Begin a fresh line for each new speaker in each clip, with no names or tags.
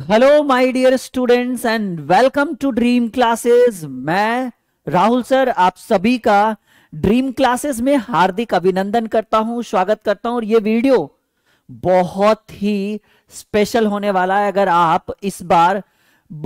hello my dear students and welcome to dream classes मैं Rahul sir आप सभी का ड्रीम क्लासेस में हार्दिक अभिनंदन करता हूं स्वागत करता हूं और ये वीडियो बहुत ही स्पेशल होने वाला है अगर आप इस बार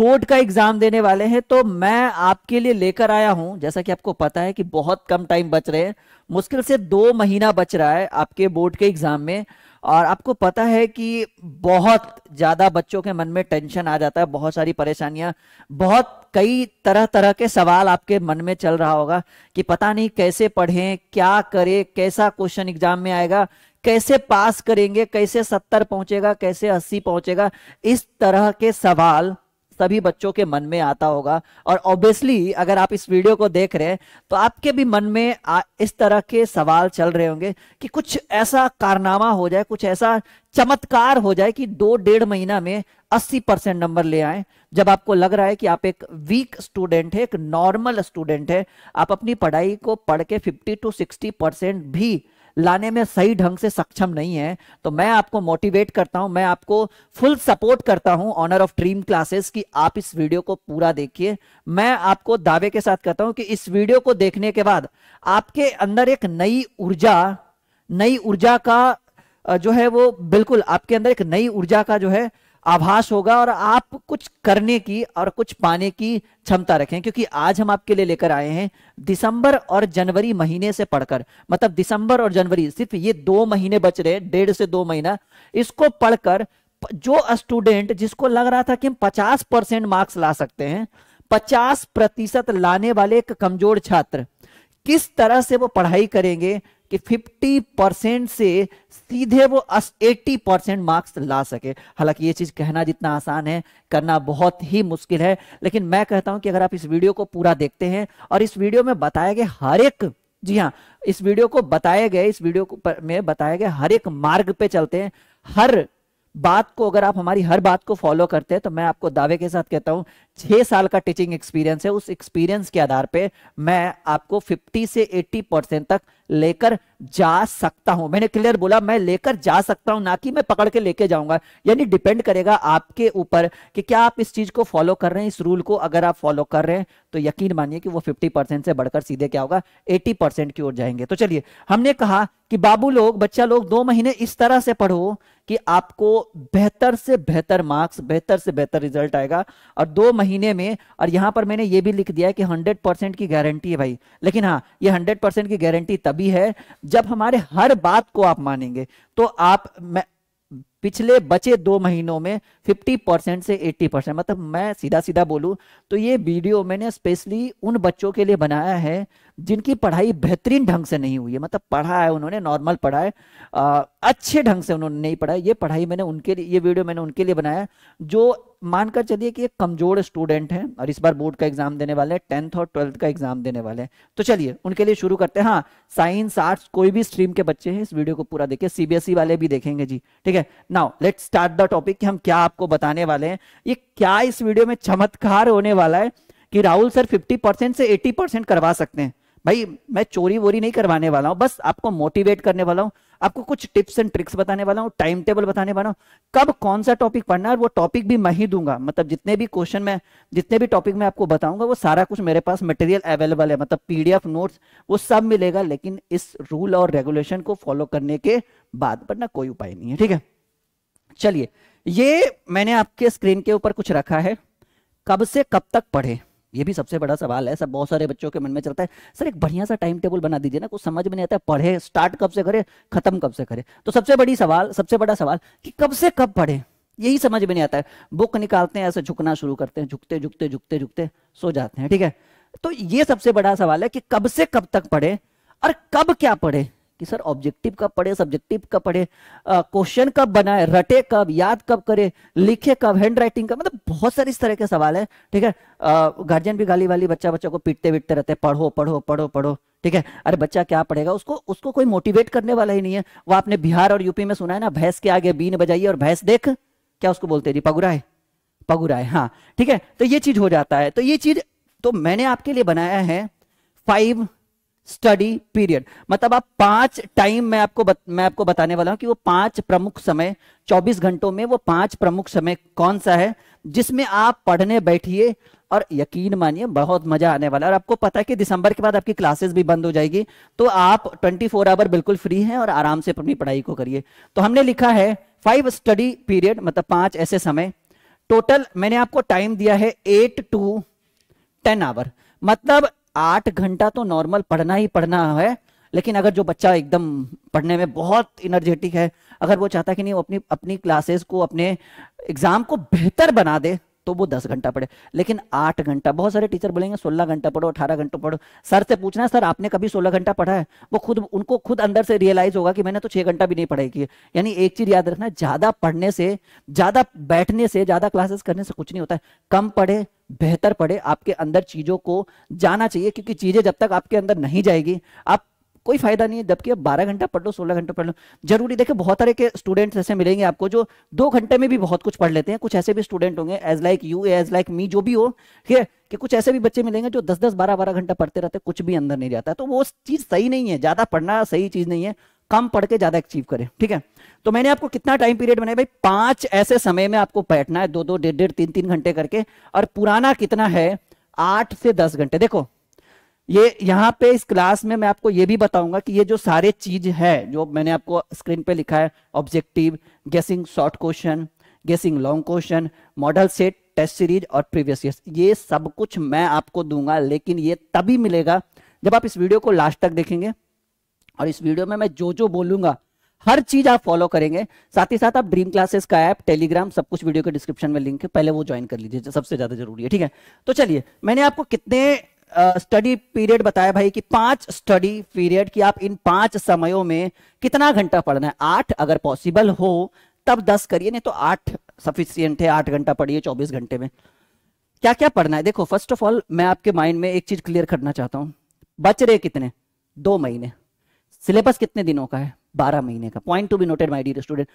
बोर्ड का एग्जाम देने वाले हैं तो मैं आपके लिए लेकर आया हूं जैसा कि आपको पता है कि बहुत कम टाइम बच रहे हैं मुश्किल से दो महीना बच रहा है आपके बोर्ड के एग्जाम में और आपको पता है कि बहुत ज़्यादा बच्चों के मन में टेंशन आ जाता है बहुत सारी परेशानियां बहुत कई तरह तरह के सवाल आपके मन में चल रहा होगा कि पता नहीं कैसे पढ़ें क्या करें कैसा क्वेश्चन एग्जाम में आएगा कैसे पास करेंगे कैसे सत्तर पहुंचेगा कैसे अस्सी पहुंचेगा इस तरह के सवाल सभी बच्चों के मन में आता होगा और ऑब्वियसली अगर आप इस वीडियो को देख रहे हैं तो आपके भी मन में आ, इस तरह के सवाल चल रहे होंगे कि कुछ ऐसा कारनामा हो जाए कुछ ऐसा चमत्कार हो जाए कि दो डेढ़ महीना में 80 परसेंट नंबर ले आए जब आपको लग रहा है कि आप एक वीक स्टूडेंट है एक नॉर्मल स्टूडेंट है आप अपनी पढ़ाई को पढ़ के फिफ्टी टू सिक्सटी परसेंट भी लाने में सही ढंग से सक्षम नहीं है तो मैं आपको मोटिवेट करता हूं मैं आपको फुल सपोर्ट करता हूं ऑनर ऑफ ड्रीम क्लासेस कि आप इस वीडियो को पूरा देखिए मैं आपको दावे के साथ कहता हूं कि इस वीडियो को देखने के बाद आपके अंदर एक नई ऊर्जा नई ऊर्जा का जो है वो बिल्कुल आपके अंदर एक नई ऊर्जा का जो है आभास होगा और आप कुछ करने की और कुछ पाने की क्षमता रखें क्योंकि आज हम आपके लिए लेकर आए हैं दिसंबर और जनवरी महीने से पढ़कर मतलब दिसंबर और जनवरी सिर्फ ये दो महीने बच रहे डेढ़ से दो महीना इसको पढ़कर जो स्टूडेंट जिसको लग रहा था कि हम पचास परसेंट मार्क्स ला सकते हैं पचास प्रतिशत लाने वाले एक कमजोर छात्र किस तरह से वो पढ़ाई करेंगे कि 50 परसेंट से सीधे वो 80 परसेंट मार्क्स ला सके हालांकि ये चीज कहना जितना आसान है करना बहुत ही मुश्किल है लेकिन मैं कहता हूं कि अगर आप इस वीडियो को पूरा देखते हैं और इस वीडियो में बताया गया हर एक जी हाँ इस वीडियो को बताया गया इस वीडियो को में बताया गया हर एक मार्ग पे चलते हैं हर बात को अगर आप हमारी हर बात को फॉलो करते हैं तो मैं आपको दावे के साथ कहता हूं छह साल का टीचिंग एक्सपीरियंस है उस एक्सपीरियंस के आधार पे मैं आपको 50 से 80 परसेंट तक लेकर जा सकता हूं मैंने क्लियर बोला मैं लेकर जा सकता हूं ना कि मैं पकड़ के लेके जाऊंगा यानी डिपेंड करेगा आपके ऊपर कि क्या आप इस चीज को फॉलो कर रहे हैं इस रूल को अगर आप फॉलो कर रहे हैं तो यकीन मानिए कि वो 50 परसेंट से बढ़कर सीधे क्या होगा 80 परसेंट की ओर जाएंगे तो चलिए हमने कहा कि बाबू लोग बच्चा लोग दो महीने इस तरह से पढ़ो कि आपको बेहतर से बेहतर मार्क्स बेहतर से बेहतर रिजल्ट आएगा और दो महीने महीने में और यहां पर मैंने ये भी लिख दिया है कि 100% परसेंट की गारंटी है भाई लेकिन हाँ ये 100% परसेंट की गारंटी तभी है जब हमारे हर बात को आप मानेंगे तो आप मैं पिछले बचे दो महीनों में 50 परसेंट से 80 परसेंट मतलब मैं सीधा सीधा बोलूं तो ये वीडियो मैंने स्पेशली उन बच्चों के लिए बनाया है जिनकी पढ़ाई बेहतरीन ढंग से नहीं हुई है मतलब पढ़ा है उन्होंने नॉर्मल पढ़ा है आ, अच्छे ढंग से उन्होंने नहीं पढ़ा है ये पढ़ाई मैंने उनके लिए ये वीडियो मैंने उनके लिए बनाया जो मानकर चलिए कि एक कमजोर स्टूडेंट हैं और इस बार बोर्ड का एग्जाम देने वाले हैं टेंथ और ट्वेल्थ का एग्जाम देने वाले हैं तो चलिए उनके लिए शुरू करते हैं हाँ साइंस आर्ट्स कोई भी स्ट्रीम के बच्चे हैं इस वीडियो को पूरा देखिए सीबीएसई e वाले भी देखेंगे जी ठीक है now let start the topic हम क्या आपको बताने वाले हैं ये क्या इस वीडियो में चमत्कार होने वाला है कि राहुल सर 50 परसेंट से 80 परसेंट करवा सकते हैं भाई मैं चोरी वोरी नहीं करवाने वाला हूँ बस आपको मोटिवेट करने वाला हूँ आपको कुछ टिप्स एंड ट्रिक्स बताने वाला हूँ टाइम टेबल बताने वाला हूँ कब कौन सा टॉपिक पढ़ना है वो टॉपिक भी मैं ही दूंगा मतलब जितने भी क्वेश्चन में जितने भी टॉपिक मैं आपको बताऊंगा वो सारा कुछ मेरे पास मटेरियल अवेलेबल है मतलब पीडीएफ नोट्स वो सब मिलेगा लेकिन इस रूल और रेगुलेशन को फॉलो करने के बाद ना कोई उपाय नहीं है ठीक है चलिए ये मैंने आपके स्क्रीन के ऊपर कुछ रखा है कब से कब तक पढ़े ये भी सबसे बड़ा सवाल है सब बहुत सारे बच्चों के मन में चलता है सर एक बढ़िया सा टाइम टेबल बना दीजिए ना कुछ समझ में नहीं आता पढ़े स्टार्ट कब से करे खत्म कब से करे तो सबसे बड़ी सवाल सबसे बड़ा सवाल कि कब से कब पढ़े यही समझ में नहीं आता है बुक निकालते हैं ऐसे झुकना शुरू करते हैं झुकते झुकते झुकते झुकते सो जाते हैं ठीक है तो ये सबसे बड़ा सवाल है कि कब से कब तक पढ़े और कब क्या पढ़े कि सर ऑब्जेक्टिव कब पढ़े सब्जेक्टिव कब पढ़े क्वेश्चन कब बनाए रटे कब याद कब करे लिखे कब हैंड राइटिंग कब मतलब बहुत सारे इस तरह के सवाल है ठीक है गार्जियन भी गाली वाली बच्चा बच्चा को पीटते पीटते रहते हैं पढ़ो पढ़ो पढ़ो पढ़ो ठीक है अरे बच्चा क्या पढ़ेगा उसको उसको कोई मोटिवेट करने वाला ही नहीं है वो आपने बिहार और यूपी में सुना है ना भैंस के आगे बीन बजाइए और भैंस देख क्या उसको बोलते हैं जी पगुराए पगुराए हाँ ठीक है तो ये चीज हो जाता है तो ये चीज तो मैंने आपके लिए बनाया है फाइव स्टडी पीरियड मतलब आप पांच टाइम मैं आपको बत, मैं आपको बताने वाला हूं कि वो पांच प्रमुख समय 24 घंटों में वो पांच प्रमुख समय कौन सा है जिसमें आप पढ़ने बैठिए और यकीन मानिए बहुत मजा आने वाला है और आपको पता है कि दिसंबर के बाद आपकी क्लासेस भी बंद हो जाएगी तो आप 24 फोर आवर बिल्कुल फ्री हैं और आराम से अपनी पढ़ाई को करिए तो हमने लिखा है फाइव स्टडी पीरियड मतलब पांच ऐसे समय टोटल मैंने आपको टाइम दिया है एट टू टेन आवर मतलब आठ घंटा तो नॉर्मल पढ़ना ही पढ़ना है लेकिन अगर जो बच्चा एकदम पढ़ने में बहुत इनर्जेटिक है अगर वो चाहता है कि नहीं वो अपनी अपनी क्लासेस को अपने एग्जाम को बेहतर बना दे तो वो दस घंटा पढ़े लेकिन आठ घंटा बहुत सारे टीचर बोलेंगे सोलह घंटा पढ़ो अठारह घंटा पढ़ो सर से पूछना है सर आपने कभी सोलह घंटा पढ़ा है वो खुद उनको खुद अंदर से रियलाइज होगा कि मैंने तो छह घंटा भी नहीं पढ़ाई की यानी एक चीज याद रखना ज्यादा पढ़ने से ज्यादा बैठने से ज्यादा क्लासेस करने से कुछ नहीं होता है कम पढ़े बेहतर पड़े आपके अंदर चीज़ों को जाना चाहिए क्योंकि चीज़ें जब तक आपके अंदर नहीं जाएगी आप कोई फायदा नहीं है जबकि आप बारह घंटा पढ़ लो सोलह घंटा पढ़ लो जरूरी देखिए बहुत सारे के स्टूडेंट्स ऐसे मिलेंगे आपको जो दो घंटे में भी बहुत कुछ पढ़ लेते हैं कुछ ऐसे भी स्टूडेंट होंगे as like you as like me जो भी हो ठीक कि कुछ ऐसे भी बच्चे मिलेंगे जो दस दस बारह बारह घंटा पढ़ते रहते कुछ भी अंदर नहीं जाता तो वो चीज़ सही नहीं है ज़्यादा पढ़ना सही चीज़ नहीं है कम पढ़ के ज्यादा अचीव करें ठीक है तो मैंने आपको कितना टाइम पीरियड बनाया भाई पांच ऐसे समय में आपको बैठना है दो दो डेढ़ डेढ़ तीन तीन घंटे करके और पुराना कितना है आठ से दस घंटे देखो ये यहाँ पे इस क्लास में मैं आपको ये भी बताऊंगा कि ये जो सारे चीज है जो मैंने आपको स्क्रीन पे लिखा है objective guessing short question guessing long question model set test series और प्रीवियस ईयर ये सब कुछ मैं आपको दूंगा लेकिन ये तभी मिलेगा जब आप इस वीडियो को लास्ट तक देखेंगे और इस वीडियो में मैं जो जो बोलूंगा हर चीज आप फॉलो करेंगे साथ ही साथ आप ड्रीम क्लासेस का ऐप टेलीग्राम सब कुछ वीडियो के डिस्क्रिप्शन में लिंक है पहले वो ज्वाइन कर लीजिए सबसे ज्यादा जरूरी है ठीक है तो चलिए मैंने आपको कितने स्टडी uh, पीरियड बताया भाई कि पांच स्टडी पीरियड की आप इन पांच समयों में कितना घंटा पढ़ना है आठ अगर पॉसिबल हो तब दस करिए नहीं तो आठ सफिशियंट है आठ घंटा पढ़िए चौबीस घंटे में क्या क्या पढ़ना है देखो फर्स्ट ऑफ ऑल मैं आपके माइंड में एक चीज क्लियर करना चाहता हूं बच रहे कितने दो महीने सिलेबस कितने दिनों का है बारह महीने का point to be noted my dear student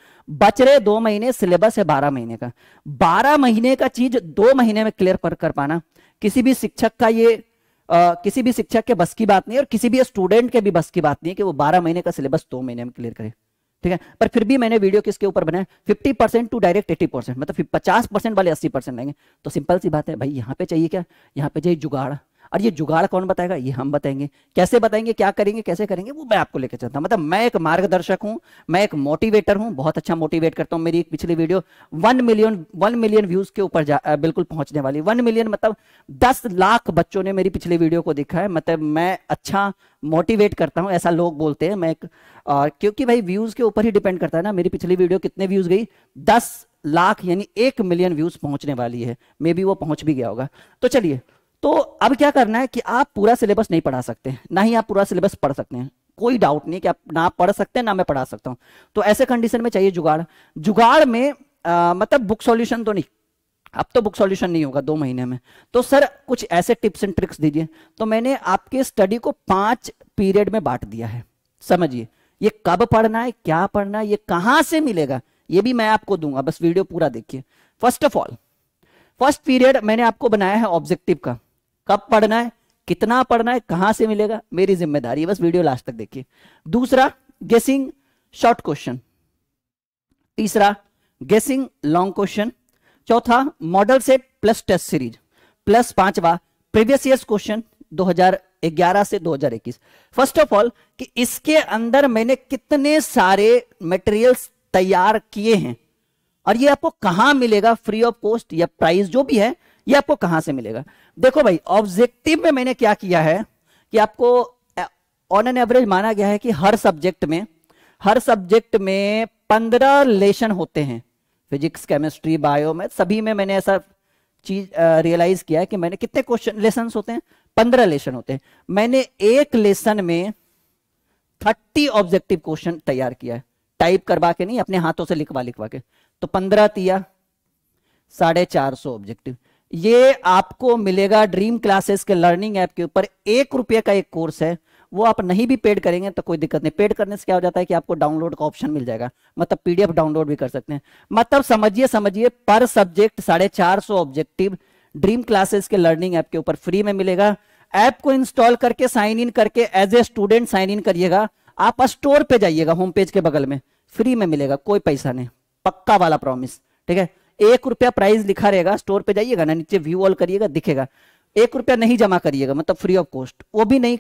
बच रहे दो महीने सिलेबस है बारह महीने का बारह महीने का चीज दो महीने में क्लियर पर कर पाना किसी भी शिक्षक का ये आ, किसी भी शिक्षक के बस की बात नहीं और किसी भी स्टूडेंट के भी बस की बात नहीं कि वो बारह महीने का सिलेबस दो महीने में क्लियर करे ठीक है पर फिर भी मैंने वीडियो किसके ऊपर बनाया fifty percent to direct eighty percent मतलब पचास परसेंट वाले अस्सी परसेंट रहेंगे तो सिंपल सी बात है भाई यहाँ पे चाहिए क्या यहाँ पे चाहिए जुगाड़ और ये जुगाड़ कौन बताएगा ये हम बताएंगे कैसे बताएंगे क्या करेंगे कैसे करेंगे वो मैं आपको लेकर चलता हूं मतलब मैं एक मार्गदर्शक हूं मैं एक मोटिवेटर हूं बहुत अच्छा मोटिवेट करता हूँ मेरी एक पिछली video one million one million views के ऊपर बिल्कुल पहुंचने वाली वन मिलियन मतलब दस लाख बच्चों ने मेरी पिछली वीडियो को देखा है मतलब मैं अच्छा मोटिवेट करता हूं ऐसा लोग बोलते हैं मैं एक और क्योंकि भाई व्यूज के ऊपर ही डिपेंड करता है ना मेरी पिछली वीडियो कितने व्यूज गई दस लाख यानी एक मिलियन व्यूज पहुंचने वाली है मे बी वो पहुंच भी गया होगा तो चलिए तो अब क्या करना है कि आप पूरा सिलेबस नहीं पढ़ा सकते ना ही आप पूरा सिलेबस पढ़ सकते हैं कोई डाउट नहीं कि आप ना पढ़ सकते हैं ना मैं पढ़ा सकता हूं तो ऐसे कंडीशन में चाहिए जुगाड़ जुगाड़ में आ, मतलब बुक सॉल्यूशन तो नहीं अब तो बुक सॉल्यूशन नहीं होगा दो महीने में तो सर कुछ ऐसे टिप्स एंड ट्रिक्स दीजिए तो मैंने आपके स्टडी को पांच पीरियड में बांट दिया है समझिए ये कब पढ़ना है क्या पढ़ना है ये कहां से मिलेगा ये भी मैं आपको दूंगा बस वीडियो पूरा देखिए first of all first period मैंने आपको बनाया है ऑब्जेक्टिव का कब पढ़ना है कितना पढ़ना है कहां से मिलेगा मेरी जिम्मेदारी बस वीडियो लास्ट तक देखिए दूसरा गेसिंग शॉर्ट क्वेश्चन तीसरा गेसिंग लॉन्ग क्वेश्चन चौथा model set plus test series plus पांचवा प्रीवियस ईयर क्वेश्चन 2011 से 2021 फर्स्ट ऑफ ऑल कि इसके अंदर मैंने कितने सारे मटेरियल्स तैयार किए हैं और ये आपको कहां मिलेगा फ्री ऑफ कॉस्ट या प्राइस जो भी है ये आपको कहां से मिलेगा देखो भाई ऑब्जेक्टिव में मैंने क्या किया है कि आपको ऑन एन एवरेज माना गया है कि हर सब्जेक्ट में हर सब्जेक्ट में पंद्रह लेशन होते हैं फिजिक्स केमिस्ट्री बायो में सभी में मैंने ऐसा चीज रियलाइज किया है कि मैंने कितने क्वेश्चन लेसन होते हैं पंद्रह लेसन होते हैं मैंने एक लेसन में थर्टी ऑब्जेक्टिव क्वेश्चन तैयार किया है टाइप करवा के नहीं अपने हाथों से लिखवा लिखवा के तो पंद्रह दिया साढ़े चार सौ ऑब्जेक्टिव ये आपको मिलेगा ड्रीम क्लासेस के लर्निंग ऐप के ऊपर एक रुपये का एक कोर्स है वो आप नहीं भी पेड करेंगे तो कोई दिक्कत नहीं पेड करने से क्या हो जाता है कि आपको डाउनलोड का ऑप्शन मिल जाएगा मतलब पीडीएफ डाउनलोड भी कर सकते हैं मतलब समझिए समझिए पर सब्जेक्ट साढ़े चार सौ ऑब्जेक्टिव ड्रीम क्लासेस के लर्निंग ऐप के ऊपर फ्री में मिलेगा ऐप को इंस्टॉल करके साइन इन करके as a student sign in करिएगा आप स्टोर पे जाइएगा होम पेज के बगल में फ्री में मिलेगा कोई पैसा नहीं पक्का वाला प्रॉमिस ठीक है एक रुपया प्राइस लिखा रहेगा स्टोर पे जाइएगा ना नीचे व्यू ऑल करिएगा दिखेगा एक रुपया नहीं जमा करिएगा मतलब फ्री ऑफ कॉस्ट वो भी नहीं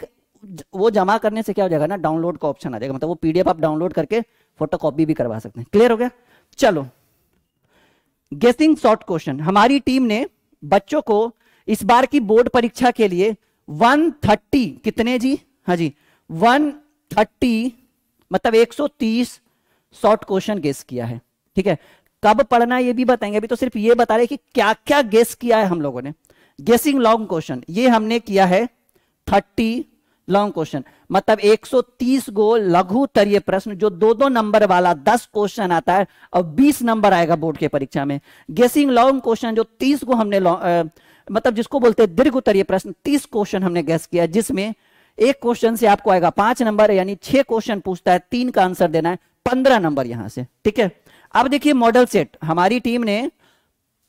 वो जमा करने से क्या हो जाएगा ना डाउनलोड का ऑप्शन आ जाएगा मतलब वो पीडीएफ आप डाउनलोड करके फोटो कॉपी भी करवा सकते हैं क्लियर हो गया चलो गेसिंग शॉर्ट क्वेश्चन हमारी टीम ने बच्चों को इस बार की बोर्ड परीक्षा के लिए 130 कितने जी हाँ जी 130 मतलब 130 शॉर्ट क्वेश्चन गेस किया है ठीक है कब पढ़ना है ये भी बताएंगे अभी तो सिर्फ ये बता रहे कि क्या क्या गेस किया है हम लोगों ने गेसिंग लॉन्ग क्वेश्चन ये हमने किया है थर्टी लॉन्ग क्वेश्चन मतलब 130 गो लघु तरीय प्रश्न जो दो दो नंबर वाला 10 क्वेश्चन आता है और 20 नंबर आएगा बोर्ड के परीक्षा में गेसिंग लॉन्ग क्वेश्चन जो 30 गो हमने आ, मतलब जिसको बोलते हैं दीर्घ उत्तरीय प्रश्न 30 क्वेश्चन हमने गैस किया जिसमें एक क्वेश्चन से आपको आएगा पांच नंबर यानी छह क्वेश्चन पूछता है तीन का आंसर देना है पंद्रह नंबर यहां से ठीक है अब देखिए मॉडल सेट हमारी टीम ने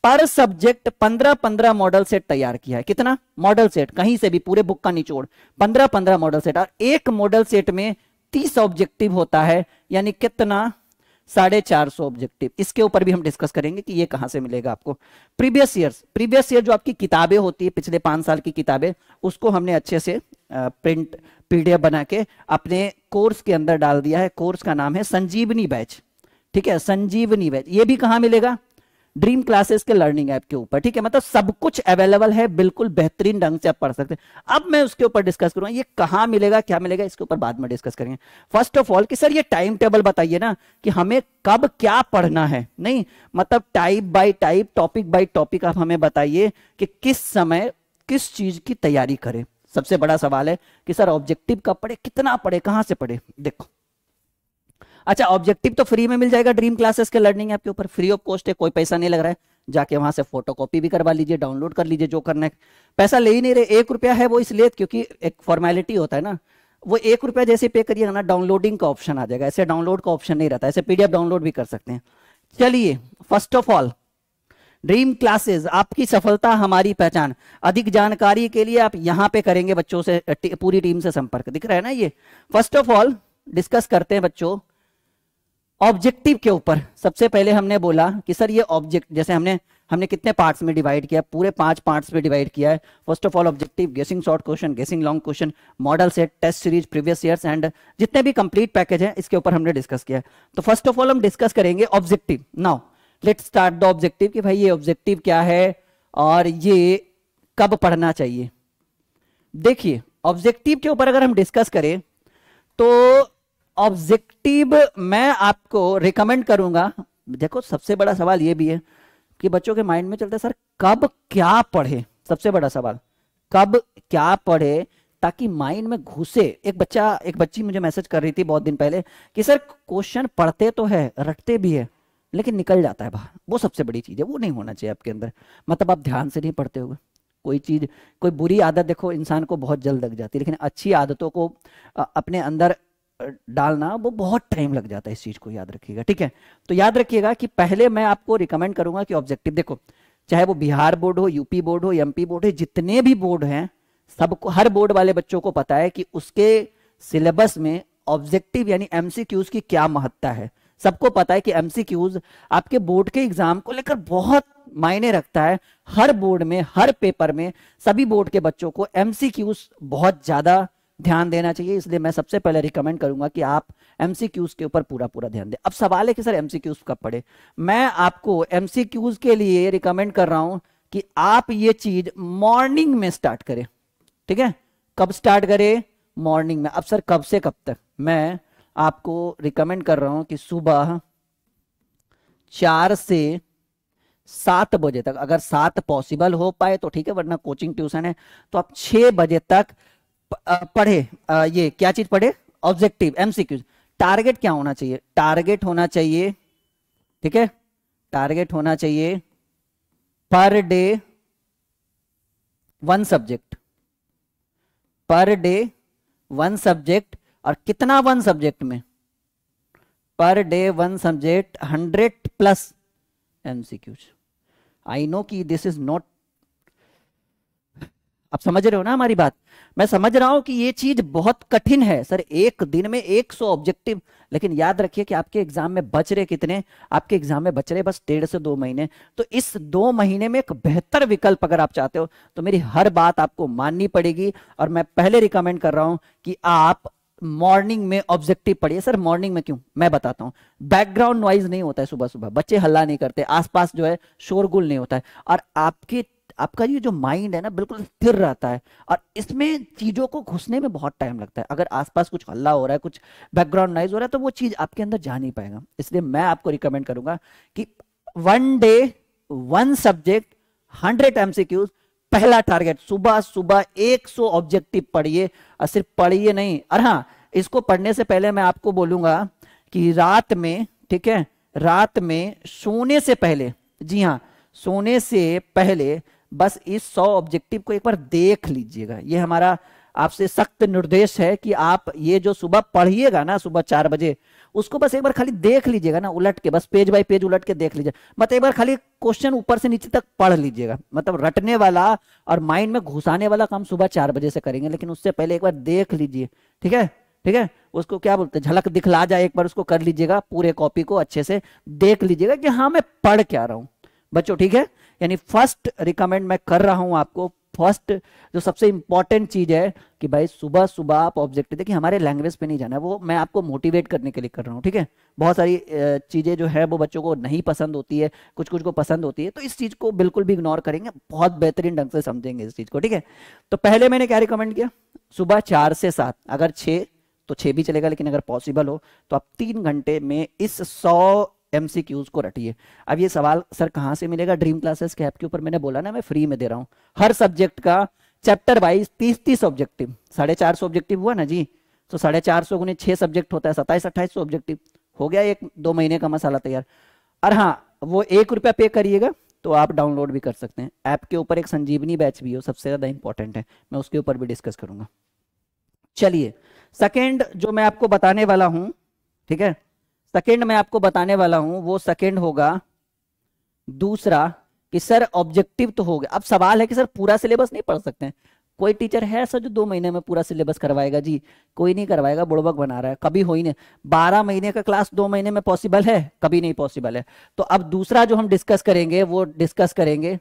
पर सब्जेक्ट पंद्रह पंद्रह मॉडल सेट तैयार किया है कितना मॉडल सेट कहीं से भी पूरे बुक का निचोड़ पंद्रह पंद्रह मॉडल सेट और एक मॉडल सेट में तीस ऑब्जेक्टिव होता है यानी कितना साढ़े चार सौ ऑब्जेक्टिव इसके ऊपर भी हम डिस्कस करेंगे कि ये कहां से मिलेगा आपको प्रीवियस ईयर प्रीवियस ईयर जो आपकी किताबें होती है पिछले पांच साल की किताबें उसको हमने अच्छे से प्रिंट पीडीएफ बना के अपने कोर्स के अंदर डाल दिया है कोर्स का नाम है संजीवनी बैच ठीक है संजीवनी वेज ये भी कहां मिलेगा ड्रीम क्लासेस के लर्निंग ऐप के ऊपर ठीक है मतलब सब कुछ अवेलेबल है बिल्कुल बेहतरीन ढंग से आप पढ़ सकते हैं अब मैं उसके ऊपर डिस्कस करूंगा ये कहां मिलेगा क्या मिलेगा इसके ऊपर बाद में डिस्कस करेंगे फर्स्ट ऑफ ऑल कि सर ये टाइम टेबल बताइए ना कि हमें कब क्या पढ़ना है नहीं मतलब type by type topic by topic आप हमें बताइए कि किस समय किस चीज की तैयारी करें सबसे बड़ा सवाल है कि सर ऑब्जेक्टिव कब पढ़े कितना पढ़े कहां से पढ़े देखो अच्छा ऑब्जेक्टिव तो फ्री में मिल जाएगा ड्रीम क्लासेस के लर्निंग ऐप के ऊपर फ्री ऑफ कॉस्ट है कोई पैसा नहीं लग रहा है जाके वहां से फोटो कॉपी भी करवा लीजिए डाउनलोड कर लीजिए जो करना है पैसा ले ही नहीं रहे एक रुपया है वो इसलिए क्योंकि एक फॉर्मेलिटी होता है ना वो एक रुपया जैसे पे करिएगा ना डाउनलोडिंग का ऑप्शन आ जाएगा ऐसे डाउनलोड का ऑप्शन नहीं रहता ऐसे पीडीएफ डाउनलोड भी कर सकते हैं चलिए first of all dream classes आपकी सफलता हमारी पहचान अधिक जानकारी के लिए आप यहाँ पे करेंगे बच्चों से पूरी टीम से संपर्क दिख रहा है ना ये फर्स्ट ऑफ ऑल डिस्कस करते हैं बच्चों ऑब्जेक्टिव के ऊपर सबसे पहले हमने बोला कि सर ये ऑब्जेक्ट जैसे हमने हमने कितने पार्ट्स में डिवाइड किया पूरे पांच पार्ट्स में डिवाइड किया है first of all objective guessing short question guessing long question model set test series previous years and जितने भी कंप्लीट पैकेज है इसके ऊपर हमने डिस्कस किया तो फर्स्ट ऑफ ऑल हम डिस्कस करेंगे objective now let start the objective कि भाई ये ऑब्जेक्टिव क्या है और ये कब पढ़ना चाहिए देखिए ऑब्जेक्टिव के ऊपर अगर हम डिस्कस करें तो ऑब्जेक्टिव मैं आपको रिकमेंड करूंगा देखो सबसे बड़ा सवाल ये भी है कि बच्चों के माइंड में चलता है सर कब क्या पढ़े सबसे बड़ा सवाल कब क्या पढ़े ताकि माइंड में घुसे एक बच्चा एक बच्ची मुझे मैसेज कर रही थी बहुत दिन पहले कि सर क्वेश्चन पढ़ते तो है रटते भी है लेकिन निकल जाता है बाहर वो सबसे बड़ी चीज़ है वो नहीं होना चाहिए आपके अंदर मतलब आप ध्यान से नहीं पढ़ते हुए कोई चीज़ कोई बुरी आदत देखो इंसान को बहुत जल्द लग जाती है लेकिन अच्छी आदतों को अपने अंदर डालना वो बहुत टाइम लग जाता है इस चीज़ को याद रखिएगा ठीक है तो याद रखिएगा कि पहले मैं आपको रिकमेंड करूंगा कि ऑब्जेक्टिव देखो चाहे वो बिहार बोर्ड हो यूपी बोर्ड हो एमपी बोर्ड हो जितने भी बोर्ड हैं सबको हर बोर्ड वाले बच्चों को पता है कि उसके सिलेबस में ऑब्जेक्टिव यानी एमसीक्यूज की क्या महत्ता है सबको पता है कि एमसीक्यूज आपके बोर्ड के एग्जाम को लेकर बहुत मायने रखता है हर बोर्ड में हर पेपर में सभी बोर्ड के बच्चों को एमसीक्यूज बहुत ज्यादा ध्यान देना चाहिए इसलिए मैं सबसे पहले रिकमेंड करूंगा कि आप एमसीक्यूज के ऊपर पूरा पूरा ध्यान दें अब सवाल है कि सर एमसीक्यूज कब पढ़े मैं आपको एमसीक्यूज के लिए रिकमेंड कर रहा हूं कि आप ये चीज मॉर्निंग में स्टार्ट करें ठीक है कब स्टार्ट करें मॉर्निंग में अब सर कब से कब तक मैं आपको रिकमेंड कर रहा हूं कि सुबह चार से सात बजे तक अगर सात पॉसिबल हो पाए तो ठीक है वरना कोचिंग ट्यूशन है तो आप छह बजे तक पढ़े ये क्या चीज पढ़े ऑब्जेक्टिव एमसीक्यूज टारगेट क्या होना चाहिए टारगेट होना चाहिए ठीक है टारगेट होना चाहिए per day one subject per day one subject और कितना वन सब्जेक्ट में per day one subject hundred plus MCQs I know कि दिस इज नॉट आप समझ रहे हो ना हमारी बात मैं समझ रहा हूं कि ये चीज बहुत कठिन है सर एक दिन में 100 ऑब्जेक्टिव लेकिन याद रखिए कि आपके एग्जाम में बच रहे कितने आपके एग्जाम में बच रहे बस डेढ़ से दो महीने तो इस दो महीने में एक बेहतर विकल्प अगर आप चाहते हो तो मेरी हर बात आपको माननी पड़ेगी और मैं पहले रिकमेंड कर रहा हूं कि आप मॉर्निंग में ऑब्जेक्टिव पढ़िए सर मॉर्निंग में क्यों मैं बताता हूं बैकग्राउंड नॉइज नहीं होता है सुबह सुबह बच्चे हल्ला नहीं करते आसपास जो है शोरगुल नहीं होता है और आपके आपका ये जो माइंड है ना बिल्कुल स्थिर रहता है और इसमें चीज़ों को घुसने में बहुत टाइम लगता है अगर आसपास कुछ हल्ला हो रहा है कुछ बैकग्राउंड नॉइज हो रहा है तो वो चीज़ आपके अंदर जा नहीं पाएगा इसलिए मैं आपको रिकमेंड करूंगा कि one day one subject hundred M पहला टारगेट सुबह सुबह एक ऑब्जेक्टिव पढ़िए और सिर्फ पढ़िए नहीं और हाँ इसको पढ़ने से पहले मैं आपको बोलूंगा कि रात में ठीक है रात में सोने से पहले जी हाँ सोने से पहले बस इस सौ ऑब्जेक्टिव को एक बार देख लीजिएगा ये हमारा आपसे सख्त निर्देश है कि आप ये जो सुबह पढ़िएगा ना सुबह चार बजे उसको बस एक बार खाली देख लीजिएगा ना उलट के बस पेज बाय पेज उलट के देख लीजिए मतलब एक बार खाली क्वेश्चन ऊपर से नीचे तक पढ़ लीजिएगा मतलब रटने वाला और माइंड में घुसाने वाला काम सुबह चार बजे से करेंगे लेकिन उससे पहले एक बार देख लीजिए ठीक है ठीक है उसको क्या बोलते हैं झलक दिखला जाए एक बार उसको कर लीजिएगा पूरे कॉपी को अच्छे से देख लीजिएगा कि हाँ मैं पढ़ क्या रहा हूँ बच्चों ठीक है यानी फर्स्ट रिकमेंड मैं कर रहा हूं आपको फर्स्ट जो सबसे इंपॉर्टेंट चीज है कि भाई सुबह सुबह आप ऑब्जेक्टिव देखिए हमारे लैंग्वेज पे नहीं जाना वो मैं आपको मोटिवेट करने के लिए कर रहा हूँ ठीक है बहुत सारी चीजें जो है वो बच्चों को नहीं पसंद होती है कुछ कुछ को पसंद होती है तो इस चीज को बिल्कुल भी इग्नोर करेंगे बहुत बेहतरीन ढंग से समझेंगे इस चीज को ठीक है तो पहले मैंने क्या रिकमेंड किया सुबह चार से सात अगर छे तो छे भी चलेगा लेकिन अगर पॉसिबल हो तो आप तीन घंटे में इस सौ एम को रटिए अब ये सवाल सर कहां से मिलेगा ड्रीम क्लासेस के ऐप के ऊपर मैंने बोला ना मैं फ्री में दे रहा हूं हर सब्जेक्ट का चैप्टर वाइज तीस तीस ऑब्जेक्टिव साढ़े चार सौ ऑब्जेक्टिव हुआ ना जी तो साढ़े चार सौ गुने छह सब्जेक्ट होता है सत्ताईस अट्ठाईस सौ ऑब्जेक्टिव हो गया एक दो महीने का मसाला तैयार और हाँ वो एक रुपया पे करिएगा तो आप डाउनलोड भी कर सकते हैं ऐप के ऊपर एक संजीवनी बैच भी हो सबसे ज़्यादा इंपॉर्टेंट है मैं उसके ऊपर भी डिस्कस करूंगा चलिए सेकेंड जो मैं आपको बताने वाला हूं ठीक है सेकेंड मैं आपको बताने वाला हूं वो सेकेंड होगा दूसरा कि सर ऑब्जेक्टिव तो हो गया अब सवाल है कि सर पूरा सिलेबस नहीं पढ़ सकते हैं कोई टीचर है सर जो दो महीने में पूरा सिलेबस करवाएगा जी कोई नहीं करवाएगा बुड़बक बना रहा है कभी हो ही नहीं बारह महीने का क्लास दो महीने में पॉसिबल है कभी नहीं पॉसिबल है तो अब दूसरा जो हम डिस्कस करेंगे वो डिस्कस करेंगे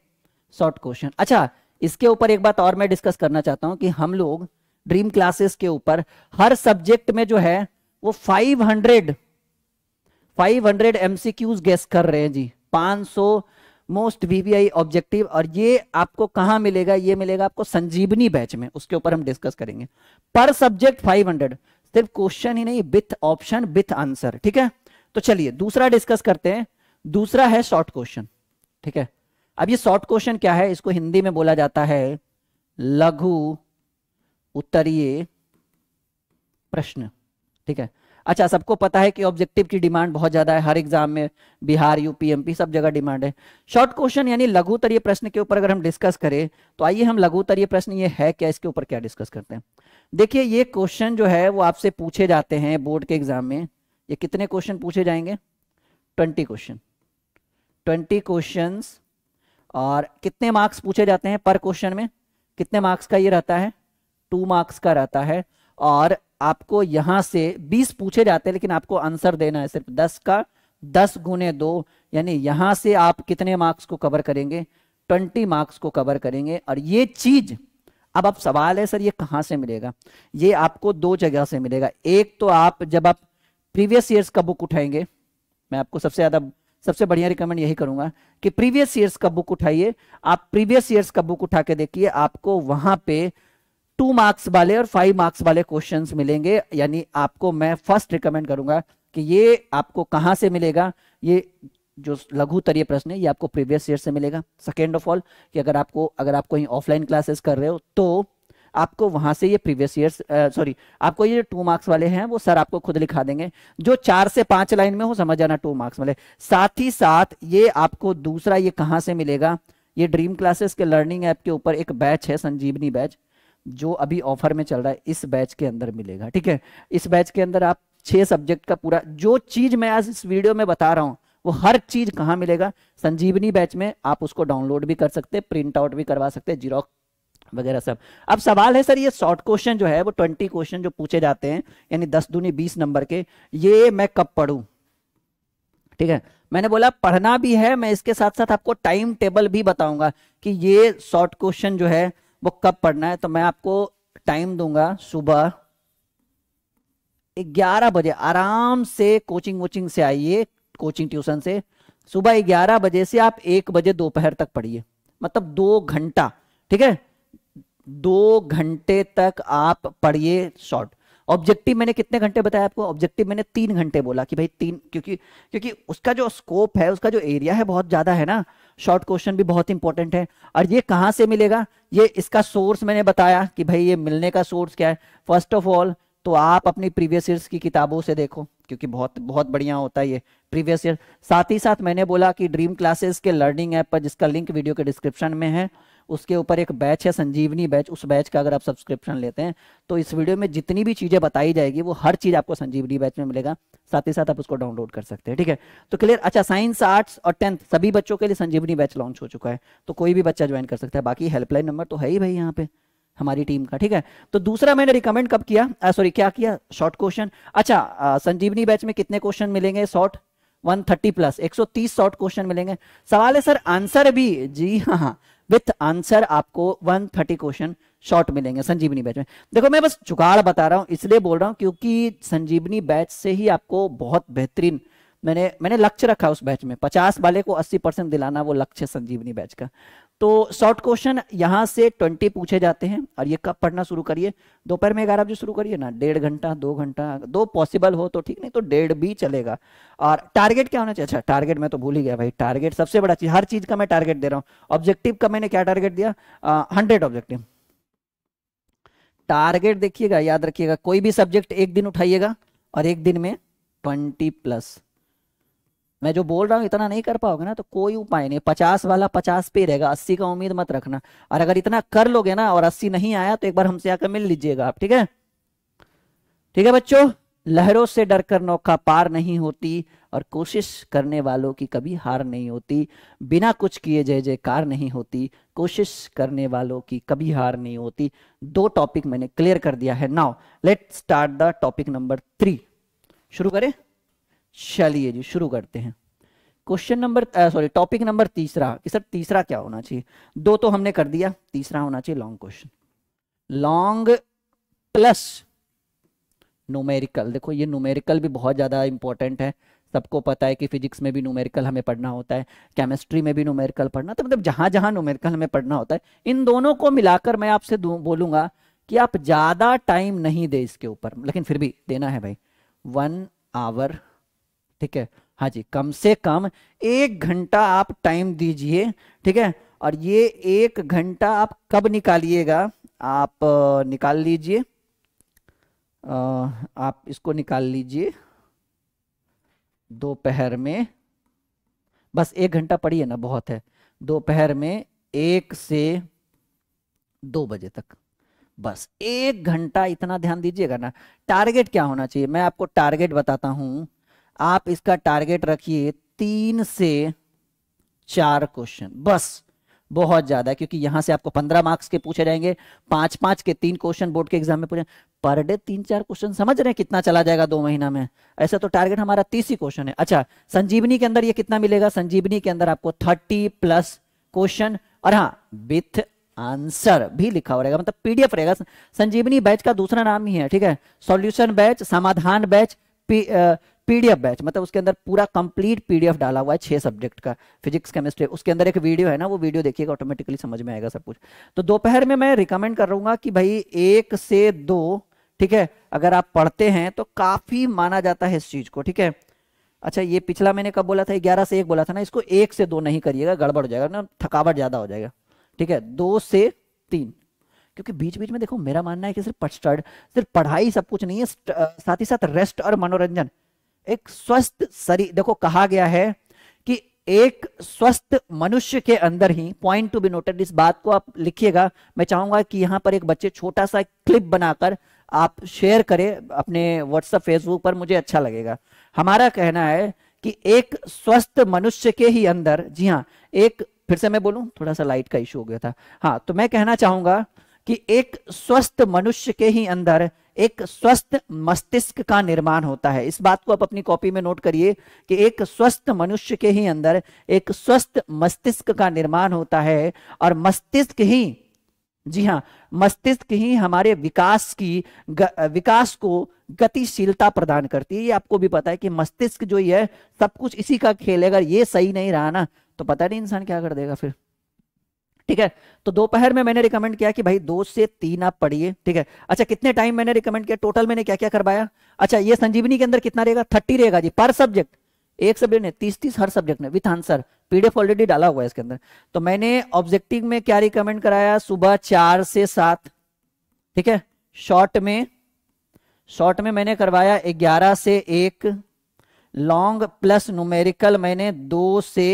शॉर्ट क्वेश्चन अच्छा इसके ऊपर एक बात और मैं डिस्कस करना चाहता हूं कि हम लोग ड्रीम क्लासेस के ऊपर हर सब्जेक्ट में जो है वो five hundred five 500 MCQs guess कर रहे हैं जी 500 मोस्ट वीवीआई ऑब्जेक्टिव और ये आपको कहां मिलेगा ये मिलेगा आपको संजीवनी बैच में उसके ऊपर हम डिस्कस करेंगे पर सब्जेक्ट 500 सिर्फ क्वेश्चन ही नहीं विथ ऑप्शन विथ आंसर ठीक है तो चलिए दूसरा डिस्कस करते हैं दूसरा है शॉर्ट क्वेश्चन ठीक है अब ये शॉर्ट क्वेश्चन क्या है इसको हिंदी में बोला जाता है लघु उत्तरीय प्रश्न ठीक है अच्छा सबको पता है कि ऑब्जेक्टिव की डिमांड बहुत ज्यादा है हर एग्जाम में बिहार यूपी एमपी सब जगह डिमांड है शॉर्ट क्वेश्चन यानी लघुतरीय प्रश्न के ऊपर अगर हम डिस्कस करें तो आइए हम लघुतरीय प्रश्न ये है क्या इसके ऊपर क्या डिस्कस करते हैं देखिए ये क्वेश्चन जो है वो आपसे पूछे जाते हैं बोर्ड के एग्जाम में ये कितने क्वेश्चन पूछे जाएंगे ट्वेंटी क्वेश्चन ट्वेंटी क्वेश्चन और कितने मार्क्स पूछे जाते हैं पर क्वेश्चन में कितने मार्क्स का ये रहता है टू मार्क्स का रहता है और आपको यहां से 20 पूछे जाते हैं लेकिन आपको आंसर देना है सिर्फ 10 का 10 गुने दो यानी यहां से आप कितने मार्क्स को कवर करेंगे 20 मार्क्स को कवर करेंगे और ये चीज अब अब सवाल है सर ये कहां से मिलेगा ये आपको दो जगह से मिलेगा एक तो आप जब आप प्रीवियस ईयर्स का बुक उठाएंगे मैं आपको सबसे ज्यादा सबसे बढ़िया रिकमेंड यही करूंगा कि प्रीवियस ईयर्स का बुक उठाइए आप प्रीवियस ईयर्स का बुक उठा के देखिए आपको वहां पे टू मार्क्स वाले और फाइव मार्क्स वाले क्वेश्चंस मिलेंगे यानी आपको मैं फर्स्ट रिकमेंड करूंगा कि ये आपको कहां से मिलेगा ये जो लघु तरीय प्रश्न है ये आपको प्रीवियस ईयर से मिलेगा सेकेंड ऑफ ऑल कि अगर आपको अगर आप कोई ऑफलाइन क्लासेस कर रहे हो तो आपको वहां से ये प्रीवियस ईयर सॉरी आपको ये टू मार्क्स वाले हैं वो सर आपको खुद लिखा देंगे जो चार से पांच लाइन में हो समझ जाना टू मार्क्स वाले साथ ही साथ ये आपको दूसरा ये कहाँ से मिलेगा ये ड्रीम क्लासेस के लर्निंग ऐप के ऊपर एक बैच है संजीवनी बैच जो अभी ऑफर में चल रहा है इस बैच के अंदर मिलेगा ठीक है इस बैच के अंदर आप छह सब्जेक्ट का पूरा जो चीज मैं आज इस वीडियो में बता रहा हूं वो हर चीज कहां मिलेगा संजीवनी बैच में आप उसको डाउनलोड भी कर सकते हैं प्रिंट आउट भी करवा सकते हैं जीरो वगैरह सब अब सवाल है सर ये शॉर्ट क्वेश्चन जो है वो ट्वेंटी क्वेश्चन जो पूछे जाते हैं यानी दस दूनी बीस नंबर के ये मैं कब पढ़ू ठीक है मैंने बोला पढ़ना भी है मैं इसके साथ साथ आपको टाइम टेबल भी बताऊंगा कि ये शॉर्ट क्वेश्चन जो है वो कब पढ़ना है तो मैं आपको टाइम दूंगा सुबह ग्यारह बजे आराम से कोचिंग वोचिंग से आइए कोचिंग ट्यूशन से सुबह ग्यारह बजे से आप एक बजे दोपहर तक पढ़िए मतलब दो घंटा ठीक है दो घंटे तक आप पढ़िए शॉर्ट ऑब्जेक्टिव मैंने कितने घंटे बताया आपको ऑब्जेक्टिव मैंने तीन घंटे बोला कि भाई तीन क्योंकि क्योंकि उसका जो स्कोप है उसका जो एरिया है बहुत ज्यादा है ना शॉर्ट क्वेश्चन भी बहुत इंपॉर्टेंट है और ये कहाँ से मिलेगा ये इसका सोर्स मैंने बताया कि भाई ये मिलने का सोर्स क्या है फर्स्ट ऑफ ऑल तो आप अपनी प्रीवियस ईयर्स की किताबों से देखो क्योंकि बहुत बहुत बढ़िया होता है ये प्रीवियस ईयर साथ ही साथ मैंने बोला कि ड्रीम क्लासेस के लर्निंग ऐप पर जिसका लिंक वीडियो के डिस्क्रिप्शन में है उसके ऊपर एक बैच है संजीवनी बैच उस बैच का अगर आप सब्सक्रिप्शन लेते हैं तो इस वीडियो में जितनी भी चीज़ें बताई जाएगी वो हर चीज़ आपको संजीवनी बैच में मिलेगा साथ ही साथ आप उसको डाउनलोड कर सकते हैं ठीक है तो क्लियर अच्छा साइंस आर्ट्स और टेंथ सभी बच्चों के लिए संजीवनी बैच लॉन्च हो चुका है तो कोई भी बच्चा ज्वाइन कर सकता है बाकी हेल्पलाइन नंबर तो है ही भाई यहाँ पे हमारी टीम का ठीक है तो दूसरा मैंने रिकमेंड कब किया सॉरी क्या किया शॉर्ट क्वेश्चन अच्छा संजीवनी बैच में कितने क्वेश्चन मिलेंगे शॉर्ट 130 प्लस 130 शॉर्ट क्वेश्चन मिलेंगे सवाल है सर आंसर भी जी हाँ हाँ विथ आंसर आपको 130 क्वेश्चन शॉर्ट मिलेंगे संजीवनी बैच में देखो मैं बस जुगाड़ बता रहा हूँ इसलिए बोल रहा हूँ क्योंकि संजीवनी बैच से ही आपको बहुत बेहतरीन मैंने मैंने लक्ष्य रखा उस बैच में पचास वाले को अस्सी परसेंट दिलाना वो लक्ष्य संजीवनी बैच का तो शॉर्ट क्वेश्चन यहां से ट्वेंटी पूछे जाते हैं और ये कब पढ़ना शुरू करिए दोपहर में ग्यारह बजे शुरू करिए ना डेढ़ घंटा दो घंटा दो पॉसिबल हो तो ठीक नहीं तो डेढ़ भी चलेगा और टारगेट क्या होना चाहिए अच्छा टारगेट मैं तो भूल ही गया भाई टारगेट सबसे बड़ा चीज हर चीज का मैं टारगेट दे रहा हूं ऑब्जेक्टिव का मैंने क्या टारगेट दिया हंड्रेड ऑब्जेक्टिव टारगेट देखिएगा याद रखिएगा कोई भी सब्जेक्ट एक दिन उठाइएगा और एक दिन में ट्वेंटी प्लस मैं जो बोल रहा हूँ इतना नहीं कर पाओगे ना तो कोई उपाय नहीं पचास वाला पचास पे रहेगा अस्सी का उम्मीद मत रखना और अगर इतना कर लोगे ना और अस्सी नहीं आया तो एक बार हमसे आकर मिल लीजिएगा आप ठीक है ठीक है बच्चों लहरों से डर कर नौका पार नहीं होती और कोशिश करने वालों की कभी हार नहीं होती बिना कुछ किए जय जयकार नहीं होती कोशिश करने वालों की कभी हार नहीं होती दो टॉपिक मैंने क्लियर कर दिया है now let start the topic number three शुरू करें चलिए जी शुरू करते हैं question number sorry topic number तीसरा कि सर तीसरा क्या होना चाहिए दो तो हमने कर दिया तीसरा होना चाहिए long question long plus numerical देखो ये न्यूमेरिकल भी बहुत ज़्यादा इंपॉर्टेंट है सबको पता है कि फिजिक्स में भी न्यूमेरिकल हमें पढ़ना होता है केमिस्ट्री में भी न्यूमेरिकल पढ़ना तो मतलब जहां जहां न्यूमेरिकल हमें पढ़ना होता है इन दोनों को मिलाकर मैं आपसे बोलूंगा कि आप ज़्यादा टाइम नहीं दे इसके ऊपर लेकिन फिर भी देना है भाई वन आवर ठीक है हाँ जी कम से कम एक घंटा आप टाइम दीजिए ठीक है और ये एक घंटा आप कब निकालिएगा आप निकाल लीजिए आप इसको निकाल लीजिए दोपहर में बस एक घंटा है ना बहुत है दोपहर में एक से दो बजे तक बस एक घंटा इतना ध्यान दीजिएगा ना टारगेट क्या होना चाहिए मैं आपको टारगेट बताता हूं आप इसका टारगेट रखिए तीन से चार क्वेश्चन बस बहुत ज्यादा क्योंकि यहां से आपको पंद्रह मार्क्स के पूछे जाएंगे पांच पांच के तीन क्वेश्चन बोर्ड के एग्जाम में पूछे पर डे तीन चार क्वेश्चन समझ रहे हैं कितना चला जाएगा दो महीना में ऐसा तो टारगेट हमारा तीस ही क्वेश्चन है अच्छा संजीवनी के अंदर ये कितना मिलेगा संजीवनी के अंदर आपको थर्टी प्लस क्वेश्चन और हाँ विथ आंसर भी लिखा हो रहेगा मतलब पीडीएफ रहेगा संजीवनी बैच का दूसरा नाम ही है ठीक है सोल्यूशन बैच समाधान बैच पीडीएफ बैच मतलब उसके अंदर पूरा कंप्लीट पीडीएफ डाला हुआ है छह सब्जेक्ट का फिजिक्स केमिस्ट्री उसके अंदर एक वीडियो है ना वो वीडियो देखिएगा ऑटोमेटिकली समझ में आएगा सब कुछ तो दोपहर में मैं रिकमेंड कर रूंगा कि भाई एक से दो ठीक है अगर आप पढ़ते हैं तो काफी माना जाता है इस चीज को ठीक है अच्छा ये पिछला मैंने कब बोला था ग्यारह से एक बोला था ना इसको एक से दो नहीं करिएगा गड़बड़ हो जाएगा ना थकावट ज्यादा हो जाएगा ठीक है दो से तीन क्योंकि बीच बीच में देखो मेरा मानना है कि सिर्फ सिर्फ पढ़ाई सब कुछ नहीं है साथ ही साथ रेस्ट और मनोरंजन एक स्वस्थ शरीर देखो कहा गया है कि एक स्वस्थ मनुष्य के अंदर ही पॉइंट टू बी नोटेड इस बात को आप लिखिएगा मैं चाहूंगा कि यहां पर एक बच्चे छोटा सा क्लिप बनाकर आप शेयर करें अपने व्हाट्सएप फेसबुक पर मुझे अच्छा लगेगा हमारा कहना है कि एक स्वस्थ मनुष्य के ही अंदर जी हाँ एक फिर से मैं बोलूं थोड़ा सा लाइट का इशू हो गया था हाँ तो मैं कहना चाहूंगा कि एक स्वस्थ मनुष्य के ही अंदर एक स्वस्थ मस्तिष्क का निर्माण होता है इस बात को आप अपनी कॉपी में नोट करिए कि एक स्वस्थ मनुष्य के ही अंदर एक स्वस्थ मस्तिष्क का निर्माण होता है और मस्तिष्क ही जी हाँ मस्तिष्क ही हमारे विकास की ग, विकास को गतिशीलता प्रदान करती है ये आपको भी पता है कि मस्तिष्क जो है सब कुछ इसी का खेल है अगर ये सही नहीं रहा ना तो पता नहीं इंसान क्या कर देगा फिर ठीक है तो दोपहर में मैंने रिकमेंड किया कि भाई दो से तीन आप पढ़िए ठीक है अच्छा कितने टाइम मैंने रिकमेंड किया टोटल मैंने क्या क्या करवाया अच्छा ये संजीवनी के अंदर कितना रहेगा थर्टी रहेगा जी पर सब्जेक्ट एक सब्जेक्ट ने तीस तीस हर सब्जेक्ट ने विथ आंसर पीडीएफ ऑलरेडी डाला हुआ है इसके अंदर तो मैंने ऑब्जेक्टिव में क्या रिकमेंड कराया सुबह चार से सात ठीक है शॉर्ट में शॉर्ट में मैंने करवाया ग्यारह से एक लॉन्ग प्लस न्यूमेरिकल मैंने दो से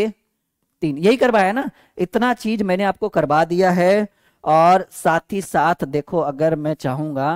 तीन यही करवाया ना इतना चीज मैंने आपको करवा दिया है और साथ ही साथ देखो अगर मैं चाहूंगा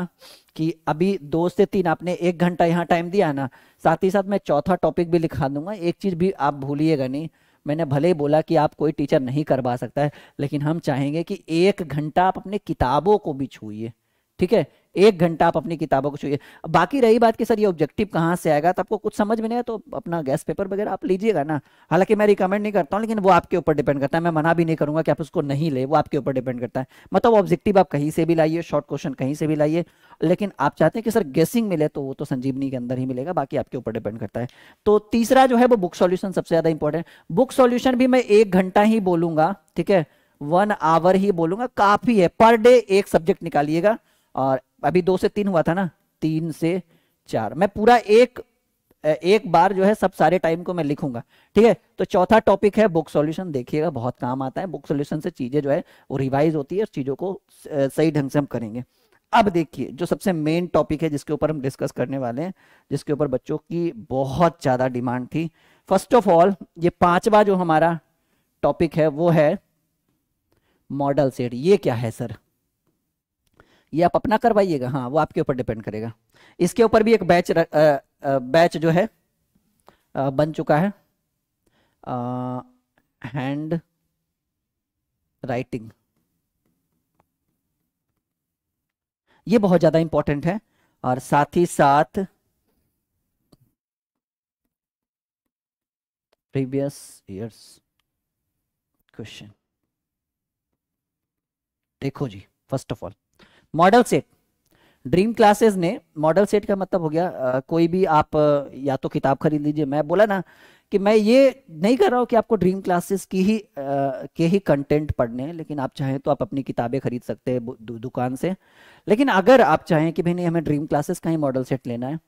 कि अभी दो से तीन आपने एक घंटा यहाँ टाइम दिया है ना साथ ही साथ मैं चौथा टॉपिक भी लिखा दूंगा एक चीज भी आप भूलिएगा नहीं मैंने भले ही बोला कि आप कोई टीचर नहीं करवा सकता है लेकिन हम चाहेंगे कि एक घंटा आप अपने किताबों को भी छूए ठीक है एक घंटा आप अपनी किताबों को छूए बाकी रही बात कि सर ये ऑब्जेक्टिव कहाँ से आएगा तो आपको कुछ समझ में नहीं है तो अपना गैस पेपर वगैरह आप लीजिएगा ना हालांकि मैं रिकमेंड नहीं करता हूँ लेकिन वो आपके ऊपर डिपेंड करता है मैं मना भी नहीं करूंगा कि आप उसको नहीं ले वो आपके ऊपर डिपेंड करता है मतलब ऑब्जेक्टिव आप कहीं से भी लाइए शॉर्ट क्वेश्चन कहीं से भी लाइए लेकिन आप चाहते हैं कि सर गेसिंग मिले तो वो तो संजीवनी के अंदर ही मिलेगा बाकी आपके ऊपर डिपेंड करता है तो तीसरा जो है वो बुक सॉल्यूशन सबसे ज्यादा इंपॉर्टेंट बुक सॉल्यूशन भी मैं एक घंटा ही बोलूंगा ठीक है वन आवर ही बोलूंगा काफी है पर डे एक सब्जेक्ट निकालिएगा और अभी दो से तीन हुआ था ना तीन से चार मैं पूरा एक एक बार जो है सब सारे टाइम को मैं लिखूंगा ठीक है तो चौथा टॉपिक है बुक सॉल्यूशन देखिएगा बहुत काम आता है बुक सॉल्यूशन से चीजें जो है वो रिवाइज होती है और चीजों को सही ढंग से हम करेंगे अब देखिए जो सबसे मेन टॉपिक है जिसके ऊपर हम डिस्कस करने वाले हैं जिसके ऊपर बच्चों की बहुत ज्यादा डिमांड थी फर्स्ट ऑफ ऑल ये पांचवा जो हमारा टॉपिक है वो है मॉडल सेट ये क्या है सर ये आप अपना करवाइएगा हाँ वो आपके ऊपर डिपेंड करेगा इसके ऊपर भी एक बैच र, आ, आ, बैच जो है आ, बन चुका है हैंड राइटिंग ये बहुत ज़्यादा इंपॉर्टेंट है और साथ ही साथ प्रीवियस ईयर्स क्वेश्चन देखो जी first of all model set dream classes ने मॉडल सेट का मतलब हो गया आ, कोई भी आप या तो किताब खरीद लीजिए मैं बोला ना कि मैं ये नहीं कर रहा हूँ कि आपको ड्रीम क्लासेस की ही आ, के ही कंटेंट पढ़ने हैं लेकिन आप चाहें तो आप अपनी किताबें खरीद सकते हैं दु, दुकान से लेकिन अगर आप चाहें कि भाई नहीं हमें ड्रीम क्लासेस का ही मॉडल सेट लेना है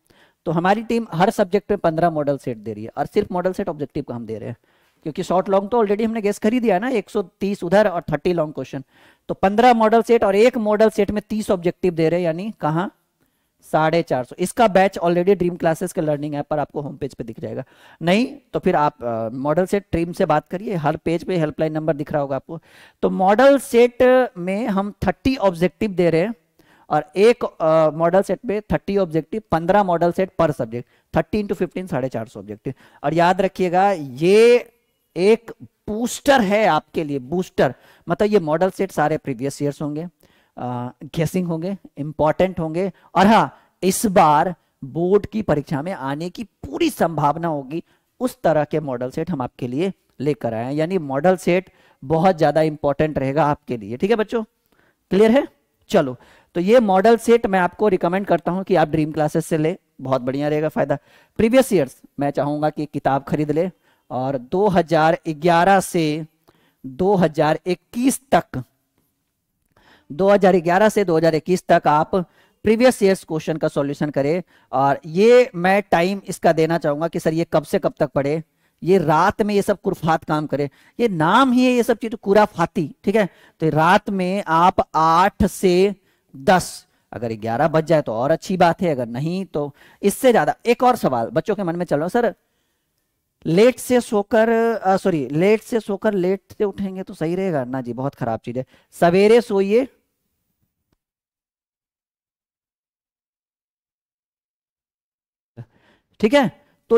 तो हमारी टीम हर सब्जेक्ट में पंद्रह मॉडल सेट दे रही है और सिर्फ मॉडल सेट ऑब्जेक्टिव का हम दे रहे हैं क्योंकि शॉर्ट लॉन्ग तो ऑलरेडी हमने गेस कर ही दिया ना 130 उधर और 30 लॉन्ग क्वेश्चन तो 15 मॉडल सेट और एक मॉडल सेट में 30 ऑब्जेक्टिव दे रहे हैं यानी कहा साढ़े चार सौ इसका बैच ऑलरेडी ड्रीम क्लासेस के लर्निंग ऐप पर आपको होम पेज पे दिख जाएगा नहीं तो फिर आप मॉडल सेट ट्रीम से बात करिए हर पेज पे हेल्पलाइन नंबर दिख रहा होगा आपको तो मॉडल सेट में हम थर्टी ऑब्जेक्टिव दे रहे हैं और एक मॉडल सेट में थर्टी ऑब्जेक्टिव पंद्रह मॉडल सेट पर सब्जेक्ट थर्टी इंटू फिफ्टीन साढ़े चार सौ ऑब्जेक्टिव और याद रखिएगा ये एक बूस्टर है आपके लिए बूस्टर मतलब ये मॉडल सेट सारे प्रीवियस ईयर्स होंगे गेसिंग होंगे इंपॉर्टेंट होंगे और हाँ इस बार बोर्ड की परीक्षा में आने की पूरी संभावना होगी उस तरह के मॉडल सेट हम आपके लिए लेकर आए हैं यानी मॉडल सेट बहुत ज्यादा इंपॉर्टेंट रहेगा आपके लिए ठीक है बच्चों क्लियर है चलो तो ये मॉडल सेट मैं आपको रिकमेंड करता हूं कि आप ड्रीम क्लासेस से ले बहुत बढ़िया रहेगा फायदा प्रीवियस ईयर्स मैं चाहूंगा कि किताब खरीद ले और 2011 से 2021 तक 2011 से 2021 तक आप प्रीवियस ईयर्स क्वेश्चन का सॉल्यूशन करें और ये मैं टाइम इसका देना चाहूंगा कि सर ये कब से कब तक पढ़े ये रात में ये सब कुरफात काम करे ये नाम ही है ये सब चीज कुराफाती ठीक है तो रात में आप आठ से दस अगर ग्यारह बज जाए तो और अच्छी बात है अगर नहीं तो इससे ज्यादा एक और सवाल बच्चों के मन में चल रहा सर लेट से सोकर सॉरी लेट से सोकर लेट से उठेंगे तो सही रहेगा ना जी बहुत खराब चीज है सवेरे सोइए ठीक है तो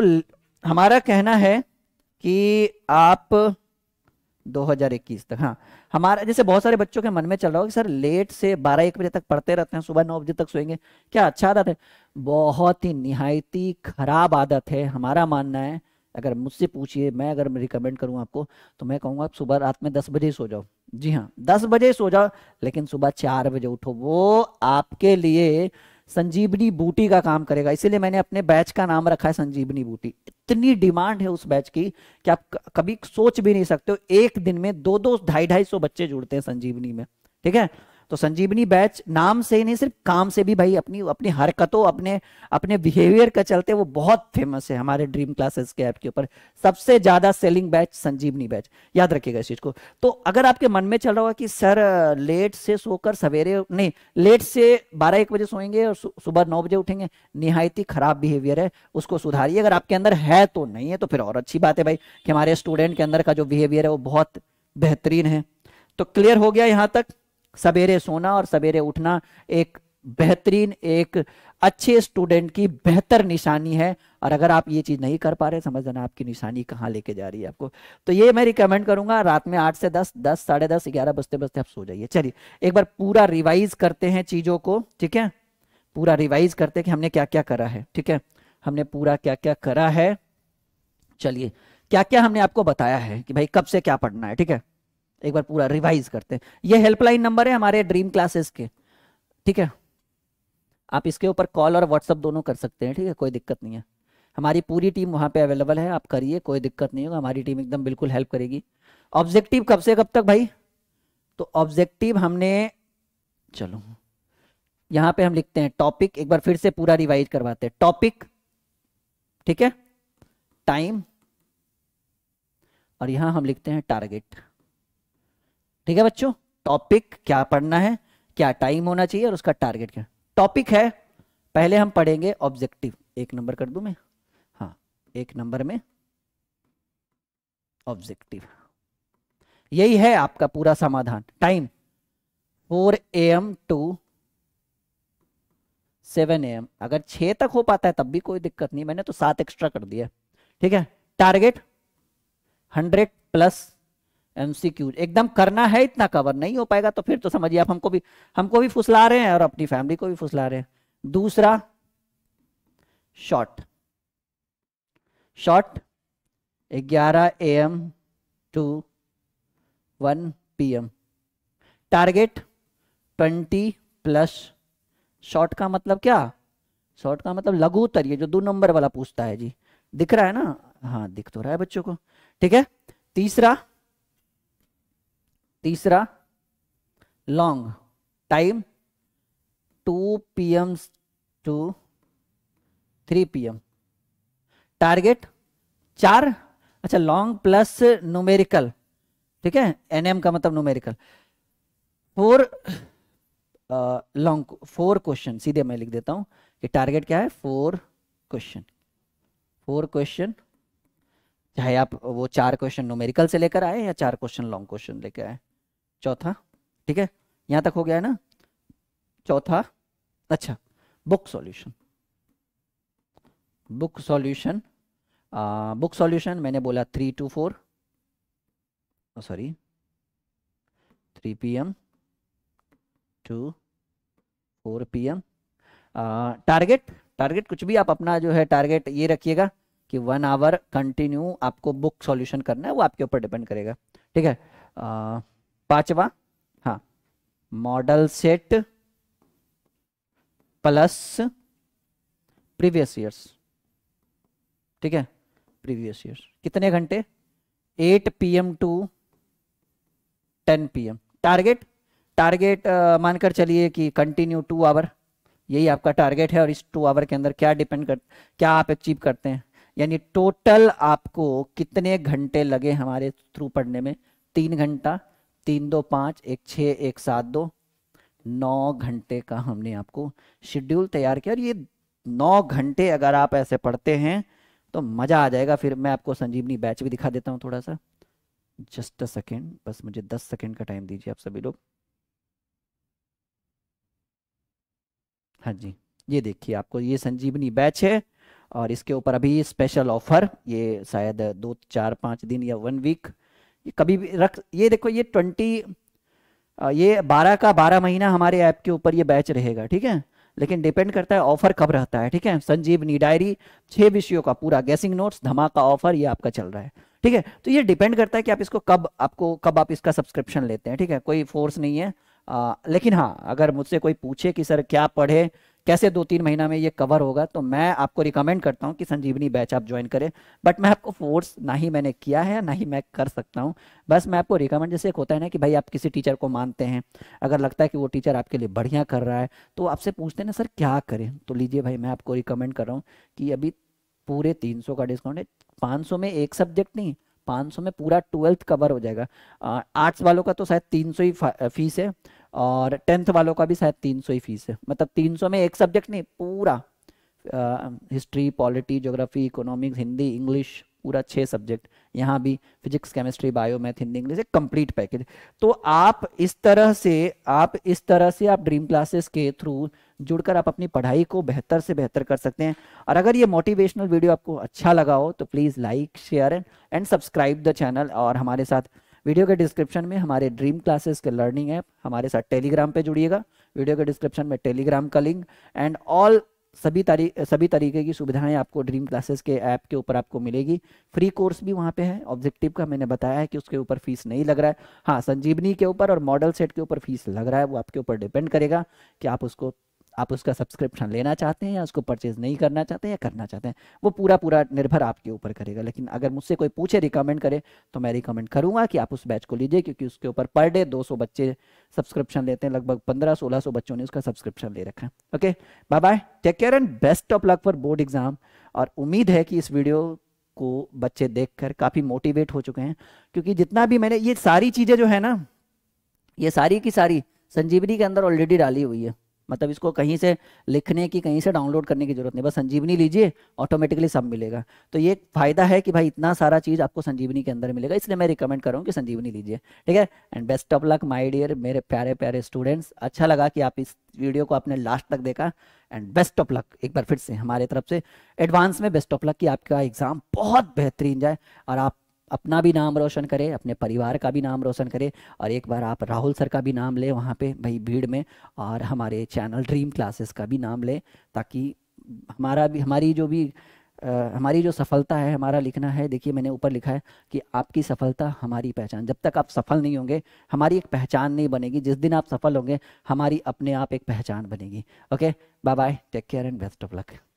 हमारा कहना है कि आप 2021 तक हाँ हमारा जैसे बहुत सारे बच्चों के मन में चल रहा हो कि सर लेट से बारह एक बजे तक पढ़ते रहते हैं सुबह नौ बजे तक सोएंगे क्या अच्छा आदत है बहुत ही निहायती खराब आदत है हमारा मानना है अगर मुझसे पूछिए मैं अगर रिकमेंड करूँ आपको तो मैं कहूँगा आप सुबह रात में दस बजे सो जाओ जी हाँ दस बजे सो जाओ लेकिन सुबह चार बजे उठो वो आपके लिए संजीवनी बूटी का काम करेगा इसीलिए मैंने अपने बैच का नाम रखा है संजीवनी बूटी इतनी डिमांड है उस बैच की कि आप कभी सोच भी नहीं सकते हो एक दिन में दो दो ढाई ढाई सौ बच्चे जुड़ते हैं संजीवनी में ठीक है तो संजीवनी बैच नाम से ही नहीं सिर्फ काम से भी भाई अपनी अपनी हरकतों अपने अपने बिहेवियर का चलते वो बहुत फेमस है हमारे ड्रीम क्लासेस के ऐप के ऊपर सबसे ज्यादा सेलिंग बैच संजीवनी बैच याद रखिएगा इस चीज को तो अगर आपके मन में चल रहा होगा कि सर लेट से सोकर सवेरे नहीं लेट से बारह एक बजे सोएंगे और सुबह नौ बजे उठेंगे निहायती खराब बिहेवियर है उसको सुधारिए अगर आपके अंदर है तो नहीं है तो फिर और अच्छी बात है भाई कि हमारे स्टूडेंट के अंदर का जो बिहेवियर है वो बहुत बेहतरीन है तो क्लियर हो गया यहां तक सवेरे सोना और सवेरे उठना एक बेहतरीन एक अच्छे स्टूडेंट की बेहतर निशानी है और अगर आप ये चीज़ नहीं कर पा रहे समझ जाना आपकी निशानी कहाँ लेके जा रही है आपको तो ये मैं रिकमेंड करूंगा रात में आठ से दस दस साढ़े दस ग्यारह बजते बजते आप सो जाइए चलिए एक बार पूरा रिवाइज करते हैं चीज़ों को ठीक है पूरा रिवाइज करते हैं कि हमने क्या क्या करा है ठीक है हमने पूरा क्या क्या करा है चलिए क्या क्या हमने आपको बताया है कि भाई कब से क्या पढ़ना है ठीक है एक बार पूरा रिवाइज करते हैं ये हेल्पलाइन नंबर है हमारे ड्रीम क्लासेस के ठीक है आप इसके ऊपर कॉल और व्हाट्सअप दोनों कर सकते हैं ठीक है कोई दिक्कत नहीं है हमारी पूरी टीम वहाँ पे अवेलेबल है आप करिए कोई दिक्कत नहीं होगा हमारी टीम एकदम बिल्कुल हेल्प करेगी ऑब्जेक्टिव कब से कब तक भाई तो ऑब्जेक्टिव हमने चलो यहाँ पे हम लिखते हैं टॉपिक एक बार फिर से पूरा रिवाइज करवाते हैं टॉपिक ठीक है टाइम और यहां हम लिखते हैं टारगेट ठीक है बच्चों टॉपिक क्या पढ़ना है क्या टाइम होना चाहिए और उसका टारगेट क्या टॉपिक है पहले हम पढ़ेंगे ऑब्जेक्टिव एक नंबर कर दू मैं हाँ एक नंबर में ऑब्जेक्टिव यही है आपका पूरा समाधान time four A M to seven A M अगर 6 तक हो पाता है तब भी कोई दिक्कत नहीं मैंने तो सात एक्स्ट्रा कर दिया ठीक है टारगेट हंड्रेड प्लस एमसीक्यू एकदम करना है इतना कवर नहीं हो पाएगा तो फिर तो समझिए आप हमको भी हमको भी फुसला रहे हैं और अपनी फैमिली को भी फुसला रहे हैं दूसरा short short 11 M to 1 M target 20 plus short का मतलब क्या शॉर्ट का मतलब उत्तर ये जो दो नंबर वाला पूछता है जी दिख रहा है ना हाँ दिख तो रहा है बच्चों को ठीक है तीसरा तीसरा long time two P M to three P M target चार अच्छा लॉन्ग प्लस न्यूमेरिकल ठीक है एनएम का मतलब numerical four long four question सीधे मैं लिख देता हूं कि टारगेट क्या है फोर क्वेश्चन फोर क्वेश्चन चाहे आप वो चार क्वेश्चन न्यूमेरिकल से लेकर आए या चार क्वेश्चन लॉन्ग क्वेश्चन लेकर आए चौथा ठीक है यहां तक हो गया है ना चौथा अच्छा book solution book solution book solution मैंने बोला three two four sorry three P M to four P M target target कुछ भी आप अपना जो है टारगेट ये रखिएगा कि वन आवर कंटिन्यू आपको बुक सॉल्यूशन करना है वो आपके ऊपर डिपेंड करेगा ठीक है uh, पांचवा हाँ model set plus previous years ठीक है प्रीवियस ईयर्स कितने घंटे 8 PM to 10 PM target target मानकर चलिए कि कंटिन्यू टू आवर यही आपका टारगेट है और इस टू आवर के अंदर क्या डिपेंड कर क्या आप अचीव करते हैं यानी टोटल आपको कितने घंटे लगे हमारे थ्रू पढ़ने में तीन घंटा तीन दो पाँच एक छः एक सात दो नौ घंटे का हमने आपको शेड्यूल तैयार किया और ये नौ घंटे अगर आप ऐसे पढ़ते हैं तो मज़ा आ जाएगा फिर मैं आपको संजीवनी बैच भी दिखा देता हूँ थोड़ा सा जस्ट अ सेकेंड बस मुझे दस सेकेंड का टाइम दीजिए आप सभी लोग हाँ जी ये देखिए आपको ये संजीवनी बैच है और इसके ऊपर अभी स्पेशल ऑफर ये शायद दो चार पाँच दिन या वन वीक ये कभी भी रख ये देखो ये ट्वेंटी ये बारह का बारह महीना हमारे ऐप के ऊपर ये बैच रहेगा ठीक है लेकिन डिपेंड करता है ऑफर कब रहता है ठीक है संजीव नी डायरी छह विषयों का पूरा गैसिंग नोट्स धमाका ऑफर ये आपका चल रहा है ठीक है तो ये डिपेंड करता है कि आप इसको कब आपको कब आप इसका सब्सक्रिप्शन लेते हैं ठीक है कोई फोर्स नहीं है आ, लेकिन हाँ अगर मुझसे कोई पूछे कि सर क्या पढ़े कैसे दो तीन महीना में ये कवर होगा तो मैं आपको रिकमेंड करता हूँ कि संजीवनी बैच आप ज्वाइन करें बट मैं आपको फोर्स ना ही मैंने किया है ना ही मैं कर सकता हूँ बस मैं आपको रिकमेंड जैसे एक होता है ना कि भाई आप किसी टीचर को मानते हैं अगर लगता है कि वो टीचर आपके लिए बढ़िया कर रहा है तो आपसे पूछते हैं ना सर क्या करें तो लीजिए भाई मैं आपको रिकमेंड कर रहा हूँ कि अभी पूरे तीन का डिस्काउंट है पाँच में एक सब्जेक्ट नहीं 500 में पूरा ट्वेल्थ कवर हो जाएगा आर्ट्स वालों का तो शायद 300 ही फीस है और टेंथ वालों का भी शायद तीन सौ ही फीस है मतलब तीन सौ में एक सब्जेक्ट नहीं पूरा history polity geography economics Hindi English पूरा छः सब्जेक्ट यहाँ भी physics chemistry bio math Hindi English एक कंप्लीट पैकेज तो आप इस तरह से आप इस तरह से आप ड्रीम क्लासेस के थ्रू जुड़कर आप अपनी पढ़ाई को बेहतर से बेहतर कर सकते हैं और अगर ये मोटिवेशनल वीडियो आपको अच्छा लगा हो तो please like share and subscribe the channel और हमारे साथ वीडियो के डिस्क्रिप्शन में हमारे ड्रीम क्लासेस के लर्निंग ऐप हमारे साथ टेलीग्राम पे जुड़िएगा वीडियो के डिस्क्रिप्शन में टेलीग्राम का लिंक एंड ऑल सभी तारी सभी तरीके की सुविधाएं आपको ड्रीम क्लासेस के ऐप के ऊपर आपको मिलेगी फ्री कोर्स भी वहां पे है ऑब्जेक्टिव का मैंने बताया है कि उसके ऊपर फीस नहीं लग रहा है हाँ संजीवनी के ऊपर और मॉडल सेट के ऊपर फीस लग रहा है वो आपके ऊपर डिपेंड करेगा कि आप उसको आप उसका सब्सक्रिप्शन लेना चाहते हैं या उसको परचेज नहीं करना चाहते हैं या करना चाहते हैं वो पूरा पूरा निर्भर आपके ऊपर करेगा लेकिन अगर मुझसे कोई पूछे रिकमेंड करे तो मैं रिकमेंड करूंगा कि आप उस बैच को लीजिए क्योंकि उसके ऊपर पर डे दो बच्चे सब्सक्रिप्शन लेते हैं लगभग पंद्रह सोलह बच्चों ने उसका सब्सक्रिप्शन ले रखा है okay bye bye take care and best of luck for board exam और उम्मीद है कि इस वीडियो को बच्चे देखकर काफ़ी मोटिवेट हो चुके हैं क्योंकि जितना भी मैंने ये सारी चीज़ें जो है ना ये सारी की सारी संजीवनी के अंदर ऑलरेडी डाली हुई है मतलब इसको कहीं से लिखने की कहीं से डाउनलोड करने की जरूरत नहीं बस संजीवनी लीजिए ऑटोमेटिकली सब मिलेगा तो ये फायदा है कि भाई इतना सारा चीज़ आपको संजीवनी के अंदर मिलेगा इसलिए मैं रिकमेंड करूँ कि संजीवनी लीजिए ठीक है and best of luck my dear मेरे प्यारे प्यारे स्टूडेंट्स अच्छा लगा कि आप इस वीडियो को आपने लास्ट तक देखा एंड बेस्ट ऑफ लक एक बार फिर से हमारे तरफ से एडवांस में बेस्ट ऑफ लक कि आपका एग्जाम बहुत बेहतरीन जाए और आप अपना भी नाम रोशन करे अपने परिवार का भी नाम रोशन करे और एक बार आप राहुल सर का भी नाम लें वहाँ पे भाई भीड़ में और हमारे चैनल ड्रीम क्लासेस का भी नाम लें ताकि हमारा भी हमारी जो भी आ, हमारी जो सफलता है हमारा लिखना है देखिए मैंने ऊपर लिखा है कि आपकी सफलता हमारी पहचान जब तक आप सफल नहीं होंगे हमारी एक पहचान नहीं बनेगी जिस दिन आप सफल होंगे हमारी अपने आप एक पहचान बनेगी okay bye bye take care and best of luck